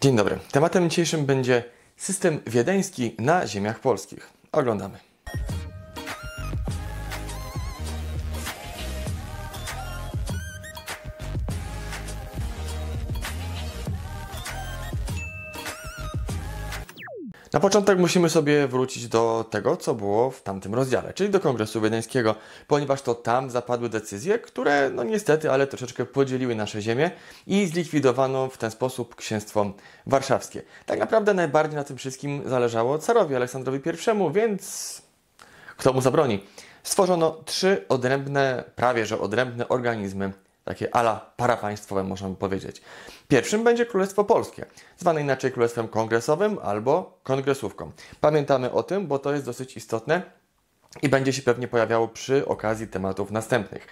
Dzień dobry. Tematem dzisiejszym będzie system wiedeński na ziemiach polskich. Oglądamy. Na początek musimy sobie wrócić do tego, co było w tamtym rozdziale, czyli do Kongresu Wiedeńskiego, ponieważ to tam zapadły decyzje, które no niestety, ale troszeczkę podzieliły nasze ziemię i zlikwidowano w ten sposób księstwo warszawskie. Tak naprawdę najbardziej na tym wszystkim zależało carowi Aleksandrowi I, więc kto mu zabroni? Stworzono trzy odrębne, prawie że odrębne organizmy takie ala parapaństwowe, możemy powiedzieć. Pierwszym będzie Królestwo Polskie, zwane inaczej Królestwem Kongresowym albo Kongresówką. Pamiętamy o tym, bo to jest dosyć istotne i będzie się pewnie pojawiało przy okazji tematów następnych.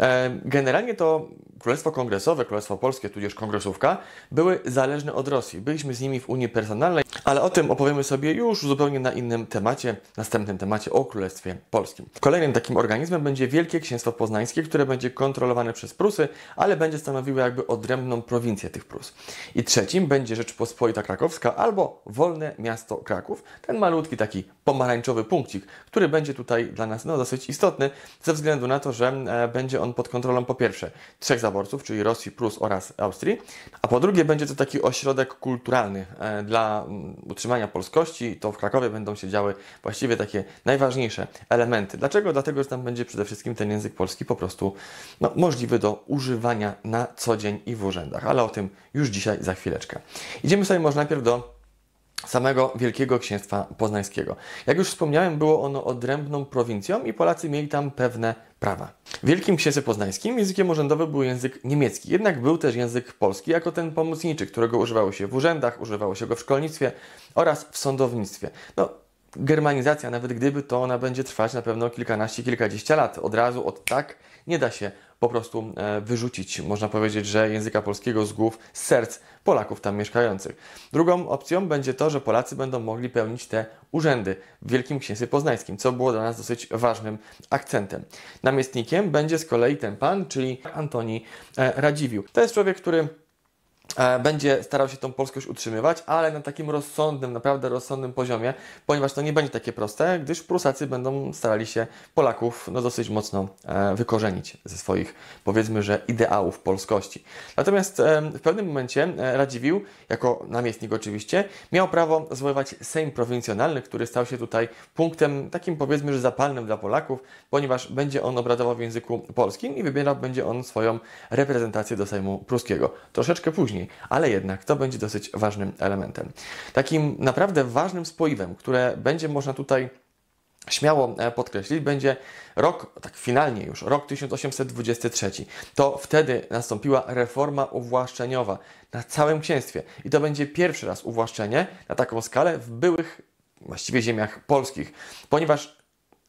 E, generalnie to Królestwo Kongresowe, Królestwo Polskie, tudzież Kongresówka były zależne od Rosji. Byliśmy z nimi w Unii Personalnej ale o tym opowiemy sobie już zupełnie na innym temacie, następnym temacie o Królestwie Polskim. Kolejnym takim organizmem będzie Wielkie Księstwo Poznańskie, które będzie kontrolowane przez Prusy, ale będzie stanowiło jakby odrębną prowincję tych Prus. I trzecim będzie Rzeczpospolita Krakowska albo Wolne Miasto Kraków, ten malutki taki pomarańczowy punkcik, który będzie tutaj dla nas no, dosyć istotny, ze względu na to, że e, będzie on pod kontrolą po pierwsze trzech zaborców, czyli Rosji, Prus oraz Austrii, a po drugie będzie to taki ośrodek kulturalny e, dla mm, utrzymania polskości, to w Krakowie będą się działy właściwie takie najważniejsze elementy. Dlaczego? Dlatego, że tam będzie przede wszystkim ten język polski po prostu no, możliwy do używania na co dzień i w urzędach, ale o tym już dzisiaj za chwileczkę. Idziemy sobie może najpierw do samego Wielkiego Księstwa Poznańskiego. Jak już wspomniałem, było ono odrębną prowincją i Polacy mieli tam pewne prawa. W Wielkim Księstwie Poznańskim językiem urzędowym był język niemiecki, jednak był też język polski jako ten pomocniczy, którego używało się w urzędach, używało się go w szkolnictwie oraz w sądownictwie. No, germanizacja, nawet gdyby to ona będzie trwać na pewno kilkanaście, kilkadziesiąt lat. Od razu, od tak nie da się po prostu e, wyrzucić, można powiedzieć, że języka polskiego z głów, z serc Polaków tam mieszkających. Drugą opcją będzie to, że Polacy będą mogli pełnić te urzędy w Wielkim Księstwie Poznańskim, co było dla nas dosyć ważnym akcentem. Namiestnikiem będzie z kolei ten pan, czyli Antoni e, Radziwiłł. To jest człowiek, który E, będzie starał się tą polskość utrzymywać, ale na takim rozsądnym, naprawdę rozsądnym poziomie, ponieważ to nie będzie takie proste, gdyż Prusacy będą starali się Polaków no, dosyć mocno e, wykorzenić ze swoich, powiedzmy, że ideałów polskości. Natomiast e, w pewnym momencie e, Radziwił, jako namiestnik oczywiście, miał prawo zwoływać Sejm Prowincjonalny, który stał się tutaj punktem takim, powiedzmy, że zapalnym dla Polaków, ponieważ będzie on obradował w języku polskim i wybierał będzie on swoją reprezentację do Sejmu Pruskiego. Troszeczkę później później, ale jednak to będzie dosyć ważnym elementem. Takim naprawdę ważnym spoiwem, które będzie można tutaj śmiało e, podkreślić, będzie rok, tak finalnie już, rok 1823. To wtedy nastąpiła reforma uwłaszczeniowa na całym księstwie i to będzie pierwszy raz uwłaszczenie na taką skalę w byłych właściwie ziemiach polskich, ponieważ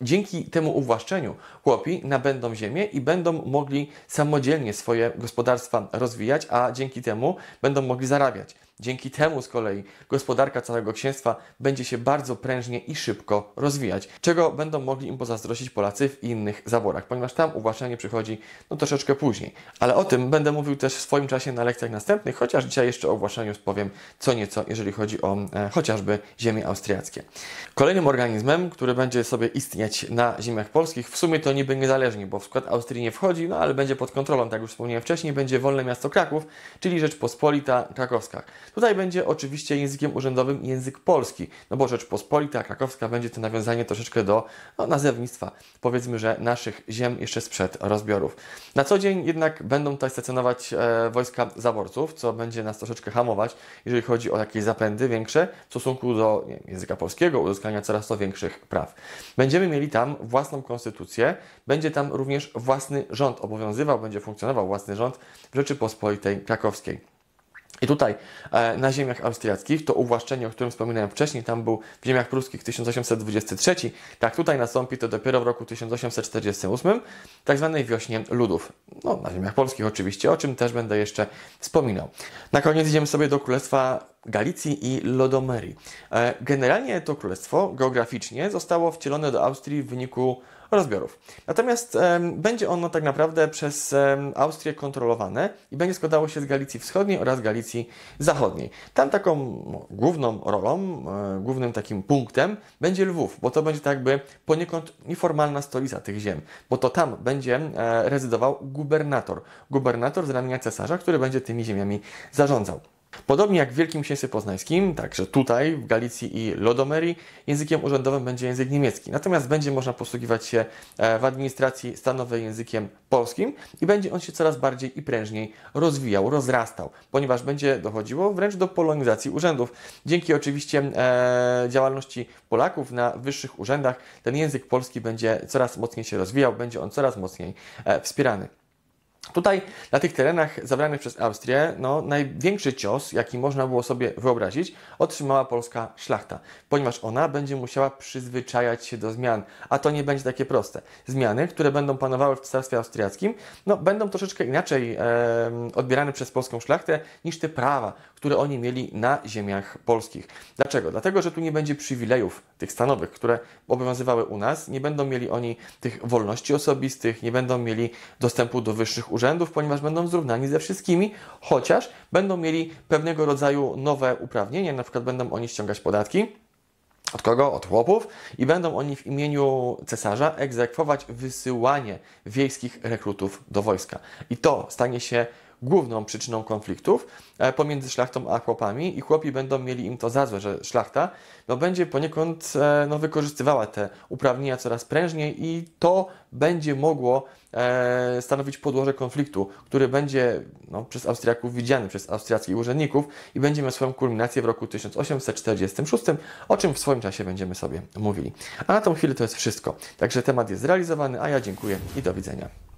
Dzięki temu uwłaszczeniu chłopi nabędą ziemię i będą mogli samodzielnie swoje gospodarstwa rozwijać, a dzięki temu będą mogli zarabiać. Dzięki temu z kolei gospodarka całego księstwa będzie się bardzo prężnie i szybko rozwijać, czego będą mogli im pozazdrościć Polacy w innych zaborach, ponieważ tam uwłaszczenie przychodzi no troszeczkę później. Ale o tym będę mówił też w swoim czasie na lekcjach następnych, chociaż dzisiaj jeszcze o uwłaszczeniu powiem co nieco, jeżeli chodzi o e, chociażby ziemie austriackie. Kolejnym organizmem, który będzie sobie istnieć na ziemiach polskich, w sumie to niby niezależnie, bo w skład Austrii nie wchodzi, no ale będzie pod kontrolą, tak jak już wspomniałem wcześniej, będzie wolne miasto Kraków, czyli Rzeczpospolita Krakowska. Tutaj będzie oczywiście językiem urzędowym język polski, no bo Rzeczpospolita Krakowska będzie to nawiązanie troszeczkę do no, nazewnictwa, powiedzmy, że naszych ziem jeszcze sprzed rozbiorów. Na co dzień jednak będą tutaj stacjonować e, wojska zaborców, co będzie nas troszeczkę hamować, jeżeli chodzi o jakieś zapędy większe w stosunku do języka polskiego, uzyskania coraz to większych praw. Będziemy mieli tam własną konstytucję, będzie tam również własny rząd obowiązywał, będzie funkcjonował własny rząd w Rzeczypospolitej Krakowskiej. I tutaj e, na ziemiach austriackich to uwłaszczenie, o którym wspominałem wcześniej, tam był w ziemiach pruskich 1823, tak tutaj nastąpi to dopiero w roku 1848, tak zwanej wiośnie ludów. No, na ziemiach polskich oczywiście, o czym też będę jeszcze wspominał. Na koniec idziemy sobie do Królestwa Galicji i Lodomerii. E, generalnie to królestwo geograficznie zostało wcielone do Austrii w wyniku rozbiorów. Natomiast będzie ono tak naprawdę przez Austrię kontrolowane i będzie składało się z Galicji Wschodniej oraz Galicji Zachodniej. Tam taką główną rolą, głównym takim punktem będzie Lwów, bo to będzie tak jakby poniekąd nieformalna stolica tych ziem, bo to tam będzie rezydował gubernator. Gubernator z ramienia cesarza, który będzie tymi ziemiami zarządzał. Podobnie jak w Wielkim Księstwie Poznańskim, także tutaj w Galicji i Lodomerii językiem urzędowym będzie język niemiecki. Natomiast będzie można posługiwać się e, w administracji stanowej językiem polskim i będzie on się coraz bardziej i prężniej rozwijał, rozrastał, ponieważ będzie dochodziło wręcz do polonizacji urzędów. Dzięki oczywiście e, działalności Polaków na wyższych urzędach ten język polski będzie coraz mocniej się rozwijał, będzie on coraz mocniej e, wspierany. Tutaj na tych terenach zabranych przez Austrię no, największy cios, jaki można było sobie wyobrazić, otrzymała polska szlachta, ponieważ ona będzie musiała przyzwyczajać się do zmian, a to nie będzie takie proste. Zmiany, które będą panowały w cesarstwie austriackim, no, będą troszeczkę inaczej e, odbierane przez polską szlachtę niż te prawa, które oni mieli na ziemiach polskich. Dlaczego? Dlatego, że tu nie będzie przywilejów tych stanowych, które obowiązywały u nas, nie będą mieli oni tych wolności osobistych, nie będą mieli dostępu do wyższych urzędów, urzędów, ponieważ będą zrównani ze wszystkimi, chociaż będą mieli pewnego rodzaju nowe uprawnienia, na przykład będą oni ściągać podatki. Od kogo? Od chłopów. I będą oni w imieniu cesarza egzekwować wysyłanie wiejskich rekrutów do wojska. I to stanie się główną przyczyną konfliktów e, pomiędzy szlachtą a chłopami i chłopi będą mieli im to za złe, że szlachta no, będzie poniekąd e, no, wykorzystywała te uprawnienia coraz prężniej i to będzie mogło e, stanowić podłoże konfliktu, który będzie no, przez Austriaków widziany, przez austriackich urzędników i będzie miał swoją kulminację w roku 1846, o czym w swoim czasie będziemy sobie mówili. A na tą chwilę to jest wszystko. Także temat jest zrealizowany, a ja dziękuję i do widzenia.